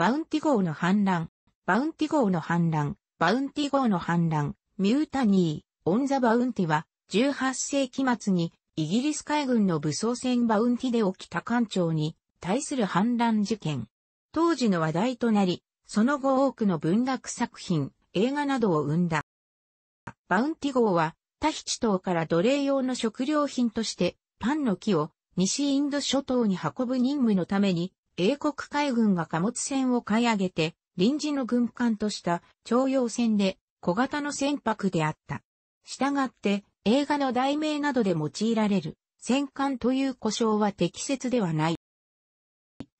バウンティ号の反乱、バウンティ号の反乱、バウンティ号の反乱、ミュータニー、オンザバウンティは、18世紀末に、イギリス海軍の武装船バウンティで起きた艦長に対する反乱事件。当時の話題となり、その後多くの文学作品、映画などを生んだ。バウンティ号は、タヒチ島から奴隷用の食料品として、パンの木を西インド諸島に運ぶ任務のために英国海軍が貨物船を買い上げて、臨時の軍艦とした徴用船で小型の船舶であった。したがって、映画の題名などで用いられる戦艦という故障は適切ではない。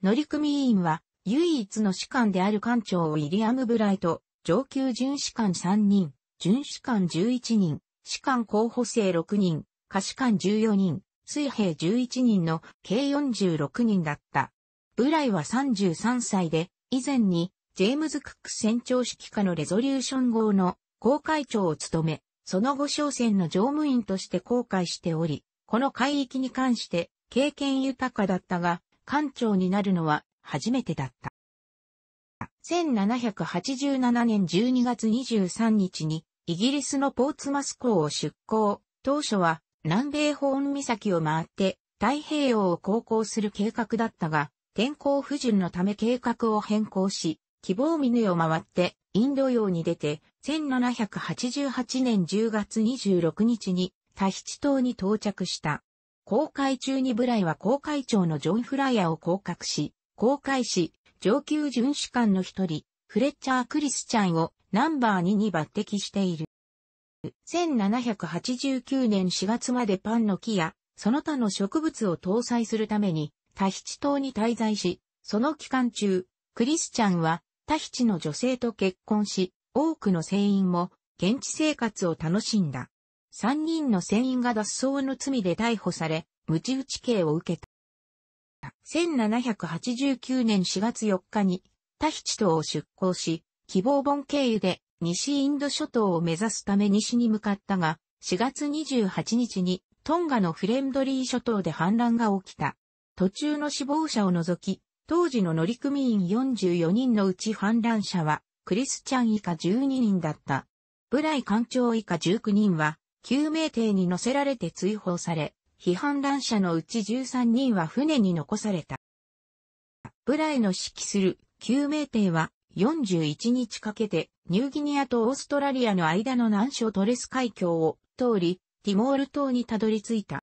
乗組員は唯一の士官である艦長ウィリアム・ブライト、上級巡視官3人、巡視官11人、士官候補生6人、下士官14人、水兵11人の計46人だった。ブライは33歳で、以前に、ジェームズ・クック船長指揮下のレゾリューション号の航海長を務め、その後商船の乗務員として航海しており、この海域に関して経験豊かだったが、艦長になるのは初めてだった。1787年12月23日にイギリスのポーツマス港を出港、当初は南米ホーン岬を回って太平洋を航行する計画だったが、天候不順のため計画を変更し、希望見ぬよ回ってインド洋に出て、1788年10月26日にタヒチ島に到着した。航海中にブライは航海長のジョン・フライヤーを降格し、航海士、上級巡視官の一人、フレッチャー・クリスチャンをナンバー2に抜擢している。1789年4月までパンの木や、その他の植物を搭載するために、タヒチ島に滞在し、その期間中、クリスチャンはタヒチの女性と結婚し、多くの船員も現地生活を楽しんだ。三人の船員が脱走の罪で逮捕され、無知打ち刑を受けた。1789年4月4日にタヒチ島を出港し、希望本経由で西インド諸島を目指すため西に向かったが、4月28日にトンガのフレンドリー諸島で反乱が起きた。途中の死亡者を除き、当時の乗組員44人のうち反乱者は、クリスチャン以下12人だった。ブライ艦長以下19人は、救命艇に乗せられて追放され、批判乱者のうち13人は船に残された。ブライの指揮する救命艇は41日かけてニューギニアとオーストラリアの間の南所トレス海峡を通り、ティモール島にたどり着いた。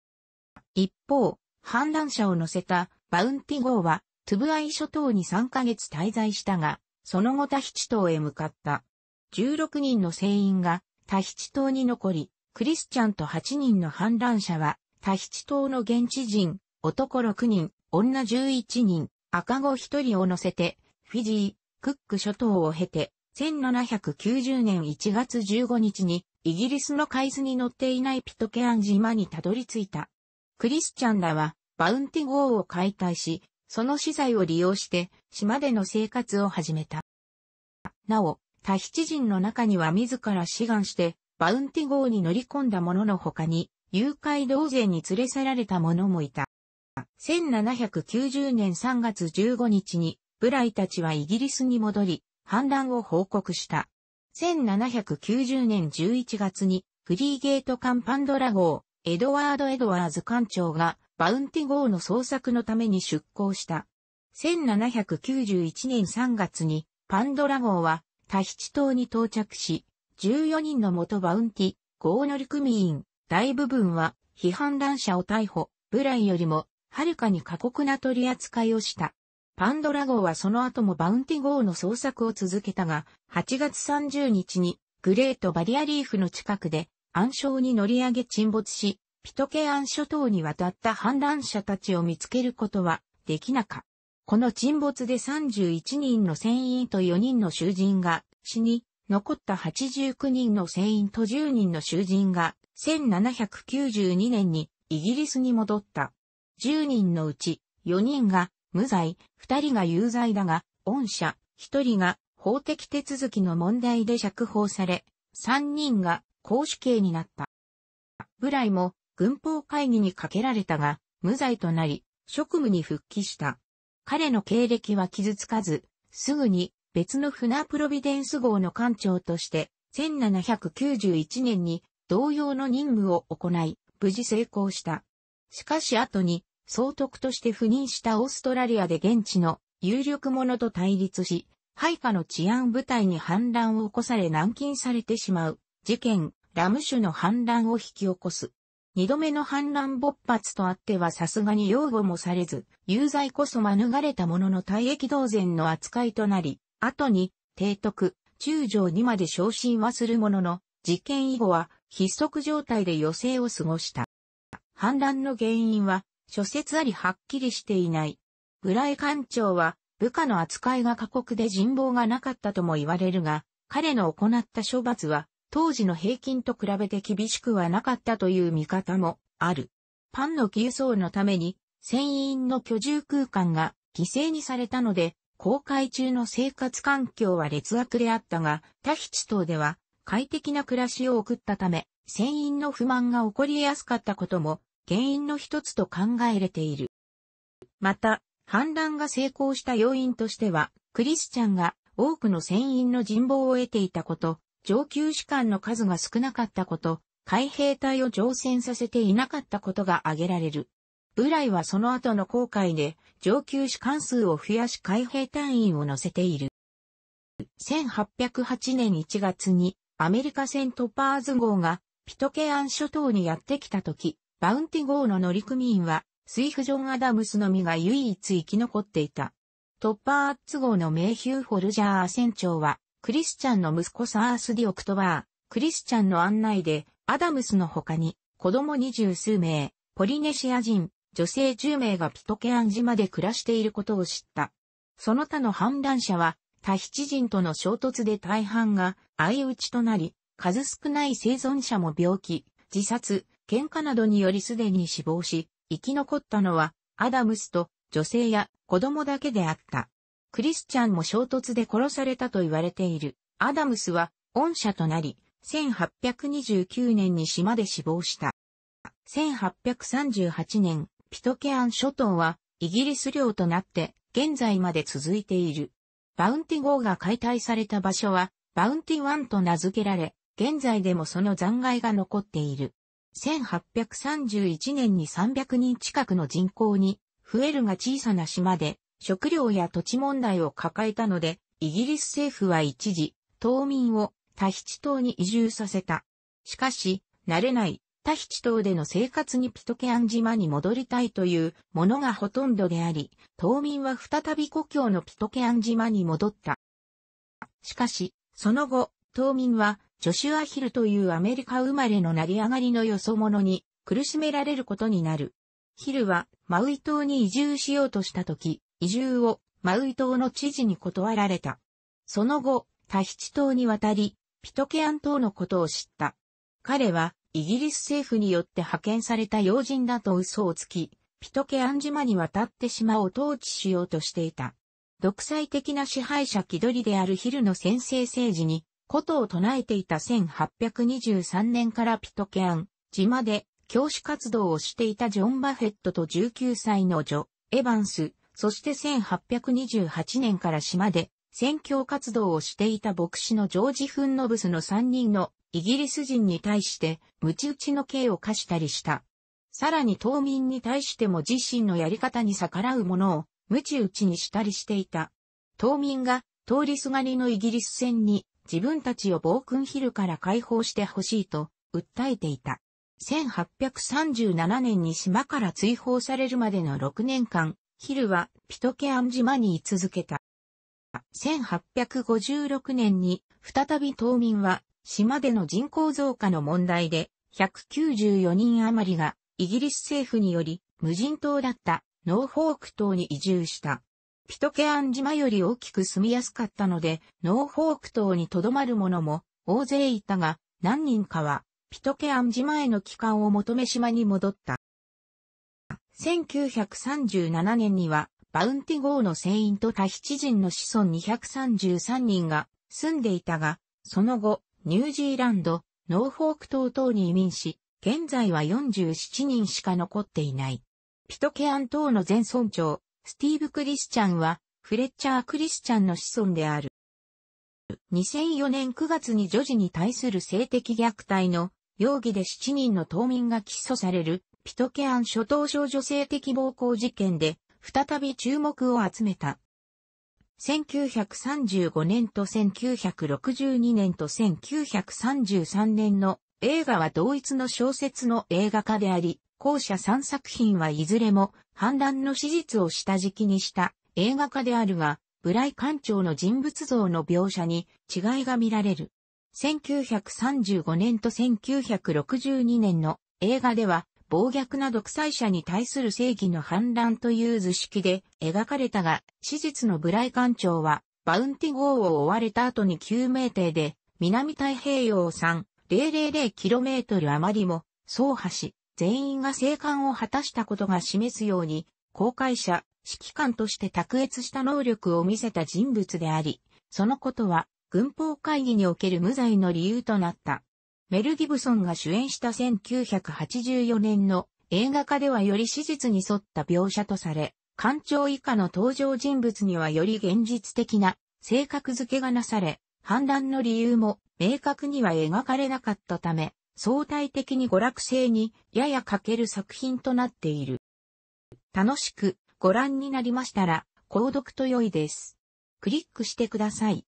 一方、反乱者を乗せたバウンティ号はトゥブアイ諸島に3ヶ月滞在したが、その後タヒチ島へ向かった。16人の船員がタヒチ島に残り、クリスチャンと8人の反乱者はタヒチ島の現地人、男6人、女11人、赤子1人を乗せて、フィジー、クック諸島を経て、1790年1月15日にイギリスの海図に乗っていないピトケアン島にたどり着いた。クリスチャンらはバウンティ号を解体し、その資材を利用して島での生活を始めた。なお、タヒチ人の中には自ら志願してバウンティ号に乗り込んだ者の他に、誘拐同勢に連れ去られた者もいた。1790年3月15日に、ブライたちはイギリスに戻り、反乱を報告した。1790年11月に、フリーゲート艦パンドラ号、エドワード・エドワーズ艦長がバウンティ号の捜索のために出港した。1791年3月にパンドラ号はタヒチ島に到着し、14人の元バウンティ号乗組員、大部分は批判乱者を逮捕、ブライよりもはるかに過酷な取り扱いをした。パンドラ号はその後もバウンティ号の捜索を続けたが、8月30日にグレートバリアリーフの近くで暗礁に乗り上げ沈没し、ピトケアン諸島に渡った反乱者たちを見つけることはできなかった。この沈没で31人の船員と4人の囚人が死に、残った89人の船員と10人の囚人が1792年にイギリスに戻った。10人のうち4人が無罪、2人が有罪だが、恩赦、1人が法的手続きの問題で釈放され、3人が絞首刑になった。ブライも軍法会議にかけられたが、無罪となり、職務に復帰した。彼の経歴は傷つかず、すぐに別の船プロビデンス号の艦長として、1791年に同様の任務を行い、無事成功した。しかし後に、総督として赴任したオーストラリアで現地の有力者と対立し、配下の治安部隊に反乱を起こされ軟禁されてしまう。事件、ラム酒の反乱を引き起こす。二度目の反乱勃発とあってはさすがに擁護もされず、有罪こそ免れたものの退役同然の扱いとなり、後に、提督、中将にまで昇進はするものの、事件以後は、筆足状態で余生を過ごした。反乱の原因は、諸説ありはっきりしていない。ラ井艦長は、部下の扱いが過酷で人望がなかったとも言われるが、彼の行った処罰は、当時の平均と比べて厳しくはなかったという見方もある。パンの急走のために、船員の居住空間が犠牲にされたので、航海中の生活環境は劣悪であったが、タヒチ島では快適な暮らしを送ったため、船員の不満が起こりやすかったことも原因の一つと考えれている。また、反乱が成功した要因としては、クリスチャンが多くの船員の人望を得ていたこと、上級士官の数が少なかったこと、海兵隊を乗船させていなかったことが挙げられる。ブライはその後の航海で上級士官数を増やし海兵隊員を乗せている。1808年1月にアメリカ船トッパーズ号がピトケアン諸島にやってきた時、バウンティ号の乗組員はスイフジョン・アダムスのみが唯一生き残っていた。トッパーズ号の名ヒュー・ホルジャー船長はクリスチャンの息子サース・ディオクトバー、クリスチャンの案内で、アダムスの他に、子供二十数名、ポリネシア人、女性10名がピトケアン島で暮らしていることを知った。その他の反乱者は、タヒチ人との衝突で大半が相打ちとなり、数少ない生存者も病気、自殺、喧嘩などによりすでに死亡し、生き残ったのは、アダムスと女性や子供だけであった。クリスチャンも衝突で殺されたと言われている。アダムスは、恩赦となり、1829年に島で死亡した。1838年、ピトケアン諸島は、イギリス領となって、現在まで続いている。バウンティ号が解体された場所は、バウンティワンと名付けられ、現在でもその残骸が残っている。1831年に300人近くの人口に、増えるが小さな島で、食料や土地問題を抱えたので、イギリス政府は一時、島民をタヒチ島に移住させた。しかし、慣れないタヒチ島での生活にピトケアン島に戻りたいというものがほとんどであり、島民は再び故郷のピトケアン島に戻った。しかし、その後、島民はジョシュアヒルというアメリカ生まれの成り上がりのよそ者に苦しめられることになる。ヒルはマウイ島に移住しようとした時、移住をマウイ島の知事に断られた。その後、タヒチ島に渡り、ピトケアン島のことを知った。彼は、イギリス政府によって派遣された要人だと嘘をつき、ピトケアン島に渡って島を統治しようとしていた。独裁的な支配者気取りであるヒルの先制政治に、ことを唱えていた1823年からピトケアン、島で教師活動をしていたジョン・バフェットと19歳のジョ、エヴァンス、そして1828年から島で宣教活動をしていた牧師のジョージ・フンノブスの3人のイギリス人に対して鞭打ちの刑を課したりした。さらに島民に対しても自身のやり方に逆らう者を鞭打ちにしたりしていた。島民が通りすがりのイギリス船に自分たちを暴君ヒルから解放してほしいと訴えていた。1837年に島から追放されるまでの6年間、ヒルはピトケアン島に居続けた。1856年に再び島民は島での人口増加の問題で194人余りがイギリス政府により無人島だったノーフォーク島に移住した。ピトケアン島より大きく住みやすかったのでノーフォーク島に留まる者も大勢いたが何人かはピトケアン島への帰還を求め島に戻った。1937年には、バウンティ号の船員とタヒチ人の子孫233人が住んでいたが、その後、ニュージーランド、ノーフォーク島等に移民し、現在は47人しか残っていない。ピトケアン島の前村長、スティーブ・クリスチャンは、フレッチャー・クリスチャンの子孫である。2004年9月に女児に対する性的虐待の容疑で7人の島民が起訴されるピトケアン諸島省女性的暴行事件で、再び注目を集めた。1935年と1962年と1933年の映画は同一の小説の映画化であり、後者3作品はいずれも反乱の史実を下敷きにした映画化であるが、ブライ館長の人物像の描写に違いが見られる。1935年と1962年の映画では暴虐な独裁者に対する正義の反乱という図式で描かれたが、史実のブライ艦長は、バウンティ号を追われた後に救命艇で、南太平洋3 000km 余りも、走破し、全員が生還を果たしたことが示すように、公開者、指揮官として卓越した能力を見せた人物であり、そのことは、軍法会議における無罪の理由となった。メル・ギブソンが主演した1984年の映画化ではより史実に沿った描写とされ、艦長以下の登場人物にはより現実的な性格付けがなされ、反乱の理由も明確には描かれなかったため、相対的に娯楽性にやや欠ける作品となっている。楽しくご覧になりましたら、購読と良いです。クリックしてください。